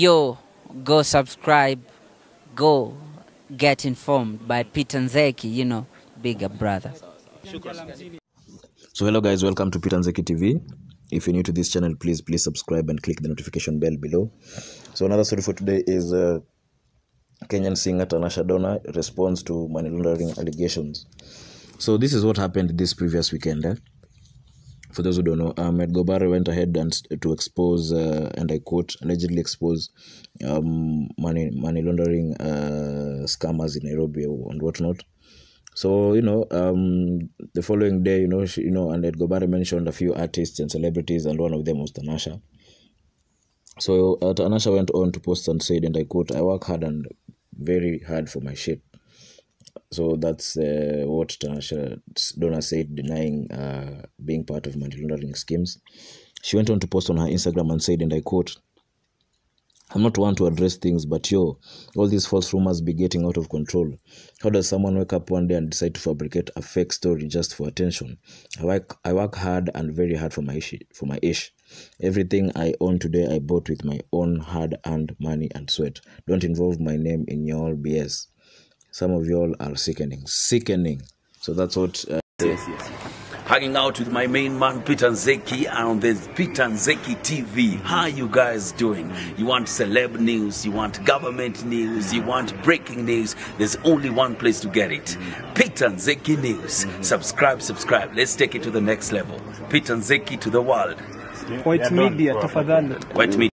Yo, go subscribe, go get informed by Peter Nzeki, you know, bigger brother. So hello guys, welcome to Peter Nzeki TV. If you're new to this channel, please please subscribe and click the notification bell below. So another story for today is uh, Kenyan singer Tanasha Donna responds to money laundering allegations. So this is what happened this previous weekend. Eh? for those who don't know, uh, Ahmed Gobari went ahead and to expose, uh, and I quote, allegedly expose um, money money laundering uh, scammers in Nairobi and whatnot. So you know, um, the following day, you know, she, you know, and Gobari mentioned a few artists and celebrities, and one of them was Tanasha. So uh, Tanasha went on to post and said, and I quote, "I work hard and very hard for my shit." so that's uh, what Tanasha Donna said, denying uh, being part of money laundering schemes. She went on to post on her Instagram and said, and I quote, I'm not one to address things, but yo, all these false rumors be getting out of control. How does someone wake up one day and decide to fabricate a fake story just for attention? I work, I work hard and very hard for my ish, for my ish. Everything I own today, I bought with my own hard-earned money and sweat. Don't involve my name in your BS. Some of you all are sickening, sickening. So that's what. Uh, yes, yes. Hanging out with my main man Peter Nzeki on the Peter Nzeki TV. How are you guys doing? You want celeb news? You want government news? You want breaking news? There's only one place to get it. Peter Nzeki News. Mm-hmm. Subscribe, subscribe. Let's take it to the next level. Peter Nzeki to the world. White media, tafadhali. White media.